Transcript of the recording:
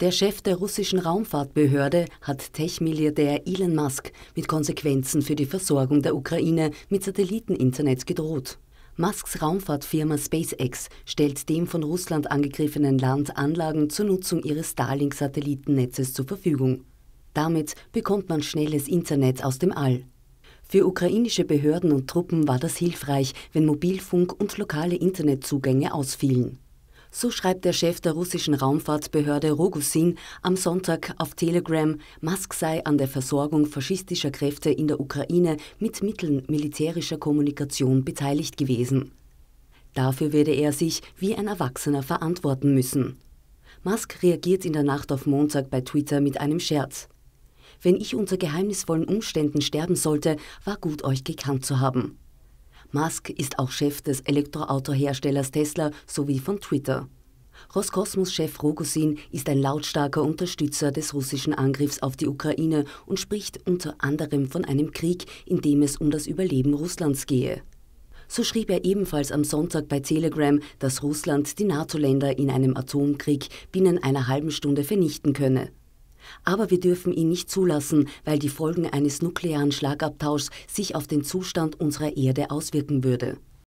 Der Chef der russischen Raumfahrtbehörde hat Tech-Milliardär Elon Musk mit Konsequenzen für die Versorgung der Ukraine mit Satelliteninternet gedroht. Musks Raumfahrtfirma SpaceX stellt dem von Russland angegriffenen Land Anlagen zur Nutzung ihres Starlink-Satellitennetzes zur Verfügung. Damit bekommt man schnelles Internet aus dem All. Für ukrainische Behörden und Truppen war das hilfreich, wenn Mobilfunk und lokale Internetzugänge ausfielen. So schreibt der Chef der russischen Raumfahrtbehörde Rogusin am Sonntag auf Telegram, Musk sei an der Versorgung faschistischer Kräfte in der Ukraine mit Mitteln militärischer Kommunikation beteiligt gewesen. Dafür werde er sich wie ein Erwachsener verantworten müssen. Musk reagiert in der Nacht auf Montag bei Twitter mit einem Scherz. Wenn ich unter geheimnisvollen Umständen sterben sollte, war gut, euch gekannt zu haben. Musk ist auch Chef des Elektroautoherstellers Tesla sowie von Twitter. Roskosmos-Chef Rogosin ist ein lautstarker Unterstützer des russischen Angriffs auf die Ukraine und spricht unter anderem von einem Krieg, in dem es um das Überleben Russlands gehe. So schrieb er ebenfalls am Sonntag bei Telegram, dass Russland die NATO-Länder in einem Atomkrieg binnen einer halben Stunde vernichten könne. Aber wir dürfen ihn nicht zulassen, weil die Folgen eines nuklearen Schlagabtauschs sich auf den Zustand unserer Erde auswirken würde.